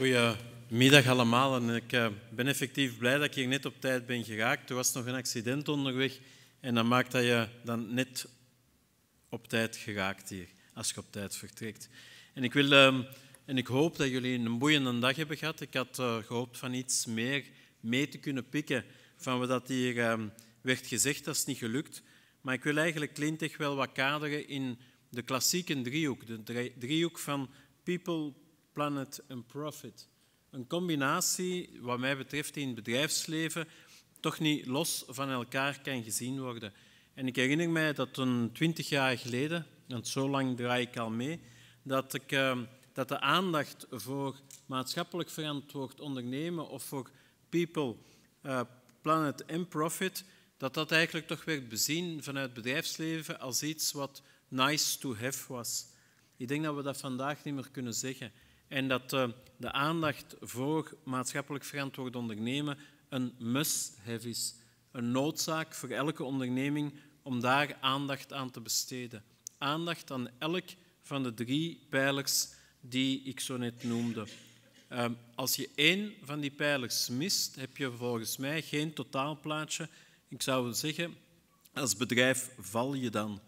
Goedemiddag allemaal. En ik eh, ben effectief blij dat ik hier net op tijd ben geraakt. Er was nog een accident onderweg en dat maakt dat je dan net op tijd geraakt hier, als je op tijd vertrekt. En ik, wil, ehm, en ik hoop dat jullie een boeiende dag hebben gehad. Ik had eh, gehoopt van iets meer mee te kunnen pikken van wat hier ehm, werd gezegd. Dat is niet gelukt. Maar ik wil eigenlijk Klintech wel wat kaderen in de klassieke driehoek. De driehoek van people, Planet en Profit. Een combinatie, wat mij betreft, in het bedrijfsleven toch niet los van elkaar kan gezien worden. En ik herinner mij dat een twintig jaar geleden, want zo lang draai ik al mee, dat, ik, ehm, dat de aandacht voor maatschappelijk verantwoord ondernemen of voor people, eh, planet en profit, dat dat eigenlijk toch werd bezien vanuit het bedrijfsleven als iets wat nice to have was. Ik denk dat we dat vandaag niet meer kunnen zeggen en dat eh, de aandacht voor maatschappelijk verantwoord ondernemen een must-have is. Een noodzaak voor elke onderneming om daar aandacht aan te besteden. Aandacht aan elk van de drie pijlers die ik zo net noemde. Ehm, als je één van die pijlers mist, heb je volgens mij geen totaalplaatje. Ik zou zeggen, als bedrijf val je dan.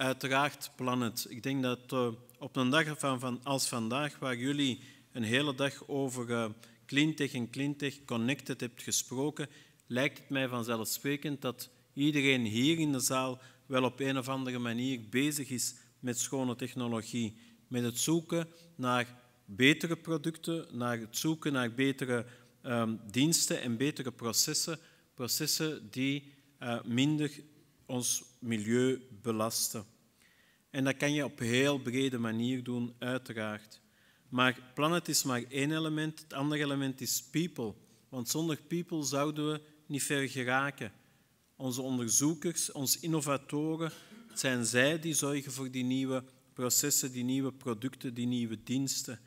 Uiteraard planet. Ik denk dat eh, op een dag van, van, als vandaag, waar jullie een hele dag over uh, eh, Cleantech en Cleantech Connected hebt gesproken, lijkt het mij vanzelfsprekend dat iedereen hier in de zaal wel op een of andere manier bezig is met schone technologie. Met het zoeken naar betere producten, naar het zoeken naar betere ehm, diensten en betere processen. Processen die eh, minder ons milieu belasten. En dat kan je op heel brede manier doen, uiteraard. Maar planet is maar één element. Het andere element is people. Want zonder people zouden we niet ver geraken. Onze onderzoekers, onze innovatoren, het zijn zij die zorgen voor die nieuwe processen, die nieuwe producten, die nieuwe diensten.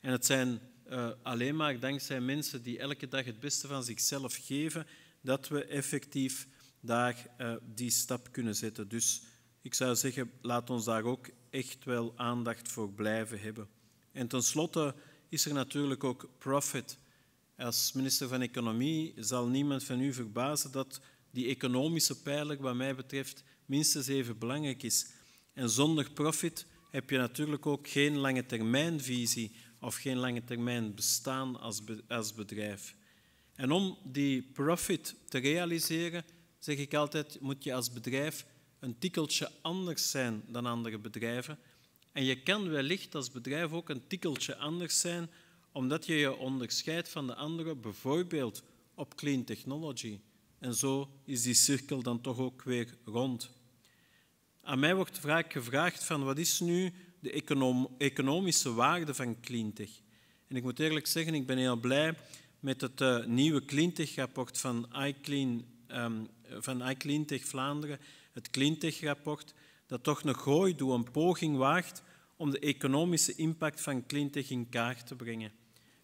En het zijn eh, alleen maar dankzij mensen die elke dag het beste van zichzelf geven, dat we effectief daar eh, die stap kunnen zetten. Dus ik zou zeggen, laat ons daar ook echt wel aandacht voor blijven hebben. En tenslotte is er natuurlijk ook profit. Als minister van Economie zal niemand van u verbazen dat die economische pijler, wat mij betreft, minstens even belangrijk is. En zonder profit heb je natuurlijk ook geen lange termijnvisie of geen lange termijn bestaan als, als bedrijf. En om die profit te realiseren, zeg ik altijd, moet je als bedrijf een tikkeltje anders zijn dan andere bedrijven. En je kan wellicht als bedrijf ook een tikkeltje anders zijn, omdat je je onderscheidt van de anderen, bijvoorbeeld op clean technology. En zo is die cirkel dan toch ook weer rond. Aan mij wordt vaak gevraagd van wat is nu de economische waarde van cleantech? En ik moet eerlijk zeggen, ik ben heel blij met het uh, nieuwe cleantech-rapport van iClean Ehm, van vanuit Vlaanderen, het Klintech-rapport, dat toch nog gooi door een poging waagt om de economische impact van Klintech in kaart te brengen.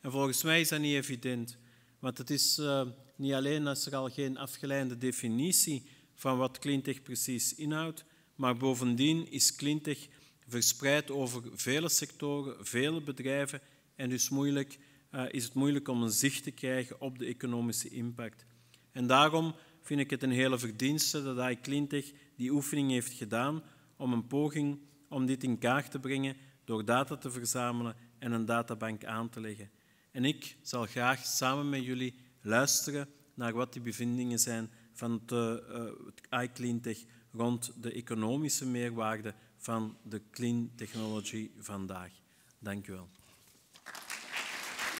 En volgens mij is dat niet evident, want het is eh, niet alleen als er al geen afgeleide definitie van wat Klintech precies inhoudt, maar bovendien is Klintech verspreid over vele sectoren, vele bedrijven en dus moeilijk, eh, is het moeilijk om een zicht te krijgen op de economische impact. En daarom vind ik het een hele verdienste dat iClintech die oefening heeft gedaan om een poging om dit in kaart te brengen door data te verzamelen en een databank aan te leggen. En ik zal graag samen met jullie luisteren naar wat die bevindingen zijn van het, eh, eh, iCleantech rond de economische meerwaarde van de clean technology vandaag. Dank u wel.